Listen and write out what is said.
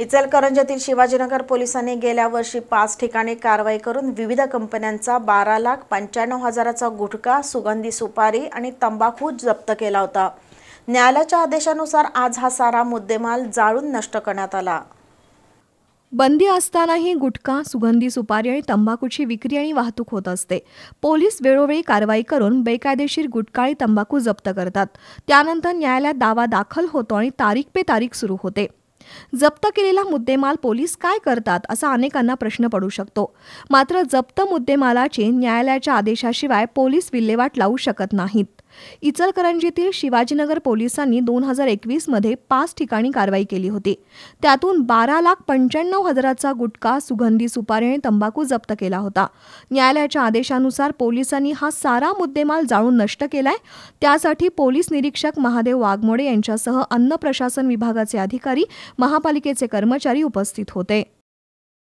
इचलकरंजातील शिवाजीनगर पोलिसांनी गेल्या वर्षी पाच ठिकाणी कारवाई करून विविध कंपन्यांचा बारा लाख पंच्याण्णव हजाराचा गुटखा सुगंधी सुपारी आणि तंबाखू जप्त केला होता न्यायालयाच्या आदेशानुसार आज हा सारा मुद्देमाल जाळून नष्ट करण्यात आला बंदी असतानाही गुटखा सुगंधी सुपारी आणि तंबाखूची विक्री आणि वाहतूक होत असते पोलीस वेळोवेळी कारवाई करून बेकायदेशीर गुटखा आणि तंबाखू जप्त करतात त्यानंतर न्यायालयात दावा दाखल होतो आणि तारीख पे तारीख सुरू होते जप्त केलेला मुद्देमाल पोलीस काय करतात असा अनेकांना प्रश्न पडू शकतो मात्र जप्त मुद्देमालाचे न्यायालयाच्या आदेशाशिवाय पोलीस विल्हेवाट लावू शकत नाहीत इचलकरंजीतील शिवाजीनगर पोलिसांनी दोन हजार एकवीसमध्ये पाच ठिकाणी कारवाई केली होती त्यातून बारा लाख पंच्याण्णव हजाराचा गुटखा सुगंधी सुपारी आणि तंबाखू जप्त केला होता न्यायालयाच्या आदेशानुसार पोलिसांनी हा सारा मुद्देमाल जाळून नष्ट केलाय त्यासाठी पोलीस निरीक्षक महादेव वाघमोडे यांच्यासह अन्न प्रशासन विभागाचे अधिकारी महापालिकेचे कर्मचारी उपस्थित होते